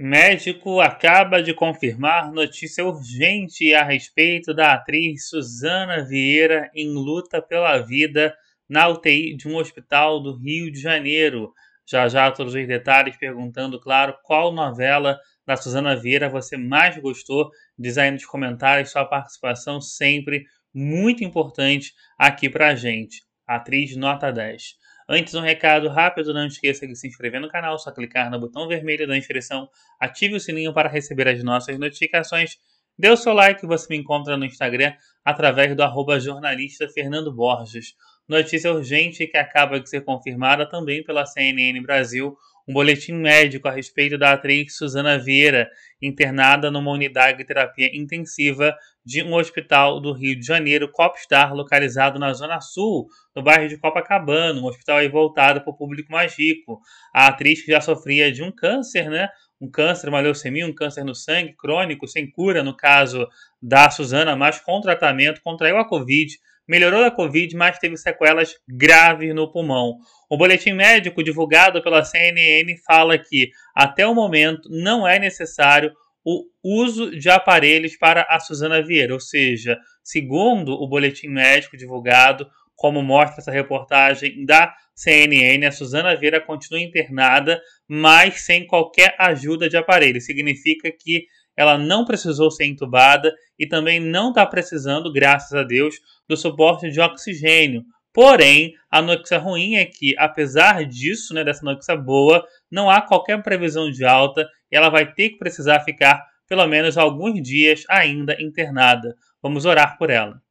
Médico acaba de confirmar notícia urgente a respeito da atriz Suzana Vieira em luta pela vida na UTI de um hospital do Rio de Janeiro. Já já todos os detalhes, perguntando, claro, qual novela da Suzana Vieira você mais gostou. Diz aí nos comentários sua participação sempre muito importante aqui pra gente. Atriz nota 10. Antes, um recado rápido: não esqueça de se inscrever no canal, só clicar no botão vermelho da inscrição, ative o sininho para receber as nossas notificações. Dê o seu like, você me encontra no Instagram através do arroba jornalista Fernando Borges. Notícia urgente que acaba de ser confirmada também pela CNN Brasil um boletim médico a respeito da atriz Suzana Vieira, internada numa unidade de terapia intensiva de um hospital do Rio de Janeiro, Copstar, localizado na Zona Sul, no bairro de Copacabana, um hospital voltado para o público mais rico. A atriz que já sofria de um câncer, né? um câncer, uma leucemia, um câncer no sangue, crônico, sem cura, no caso da Suzana, mas com tratamento, contraiu a Covid, melhorou da Covid, mas teve sequelas graves no pulmão. O boletim médico divulgado pela CNN fala que, até o momento, não é necessário o uso de aparelhos para a Suzana Vieira, ou seja, segundo o boletim médico divulgado, como mostra essa reportagem da CNN, a Suzana Vieira continua internada, mas sem qualquer ajuda de aparelho. Significa que ela não precisou ser entubada e também não está precisando, graças a Deus, do suporte de oxigênio. Porém, a notícia ruim é que, apesar disso, né, dessa notícia boa, não há qualquer previsão de alta e ela vai ter que precisar ficar pelo menos alguns dias ainda internada. Vamos orar por ela.